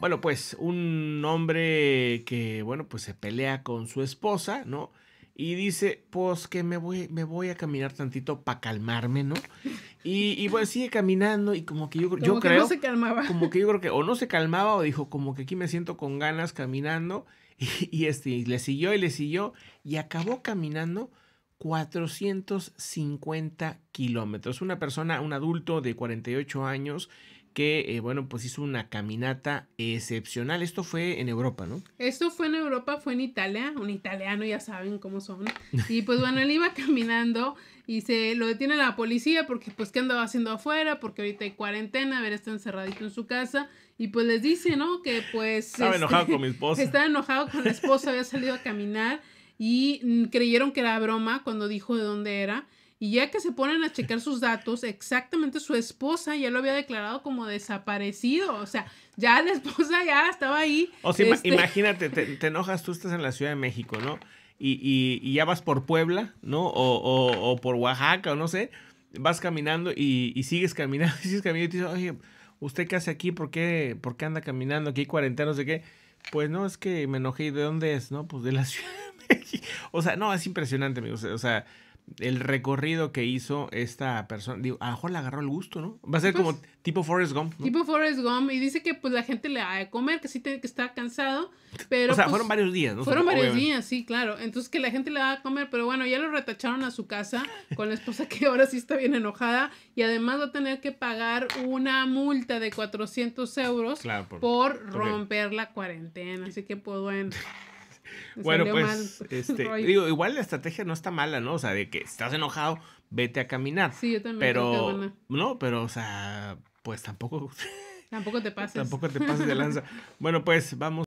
Bueno, pues un hombre que, bueno, pues se pelea con su esposa, ¿no? Y dice, pues que me voy, me voy a caminar tantito para calmarme, ¿no? Y, y bueno, pues, sigue caminando y como que yo, como yo creo... No se calmaba. Como que yo creo que o no se calmaba o dijo, como que aquí me siento con ganas caminando. Y, este, y le siguió y le siguió y acabó caminando 450 kilómetros. Una persona, un adulto de 48 años que, eh, bueno, pues hizo una caminata excepcional. Esto fue en Europa, ¿no? Esto fue en Europa, fue en Italia, un italiano, ya saben cómo son. Y pues bueno, él iba caminando y se lo detiene la policía porque pues qué andaba haciendo afuera, porque ahorita hay cuarentena, a ver, está encerradito en su casa. Y pues les dice, ¿no? Que pues... Estaba este, enojado con mi esposa. Estaba enojado con la esposa, había salido a caminar y mm, creyeron que era broma cuando dijo de dónde era y ya que se ponen a checar sus datos, exactamente su esposa ya lo había declarado como desaparecido. O sea, ya la esposa ya estaba ahí. O sea, este, imagínate, te, enojas, tú estás en la Ciudad de México, ¿no? Y, ya vas por Puebla, ¿no? O, o, por Oaxaca, o no sé. Vas caminando y, sigues caminando, y sigues caminando y te dices, oye, ¿usted qué hace aquí? ¿Por qué, por qué anda caminando aquí hay cuarentena, no sé qué? Pues no, es que me enojé. ¿Y de dónde es? No, pues de la Ciudad de México. O sea, no, es impresionante, amigos. O sea el recorrido que hizo esta persona. Digo, a le agarró el gusto, ¿no? Va a ser pues, como tipo Forest Gump. Tipo Forest Gump. Y dice que pues la gente le va de comer, que sí tiene que está cansado. Pero, o sea, pues, fueron varios días, ¿no? Fueron varios días, sí, claro. Entonces que la gente le va a comer, pero bueno, ya lo retacharon a su casa con la esposa que ahora sí está bien enojada. Y además va a tener que pagar una multa de 400 euros por, romper la cuarentena. Así que puedo bueno bueno, pues, este, digo, igual la estrategia no está mala, ¿no? O sea, de que estás enojado, vete a caminar. Sí, yo también. Pero, no, pero, o sea, pues tampoco. Tampoco te pases. Tampoco te pases de lanza. bueno, pues vamos